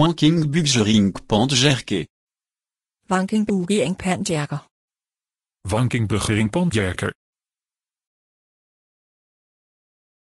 Wanking Buxeringpandjerker. Wanking Buxeringpandjerker. Wanking Buxeringpandjerker.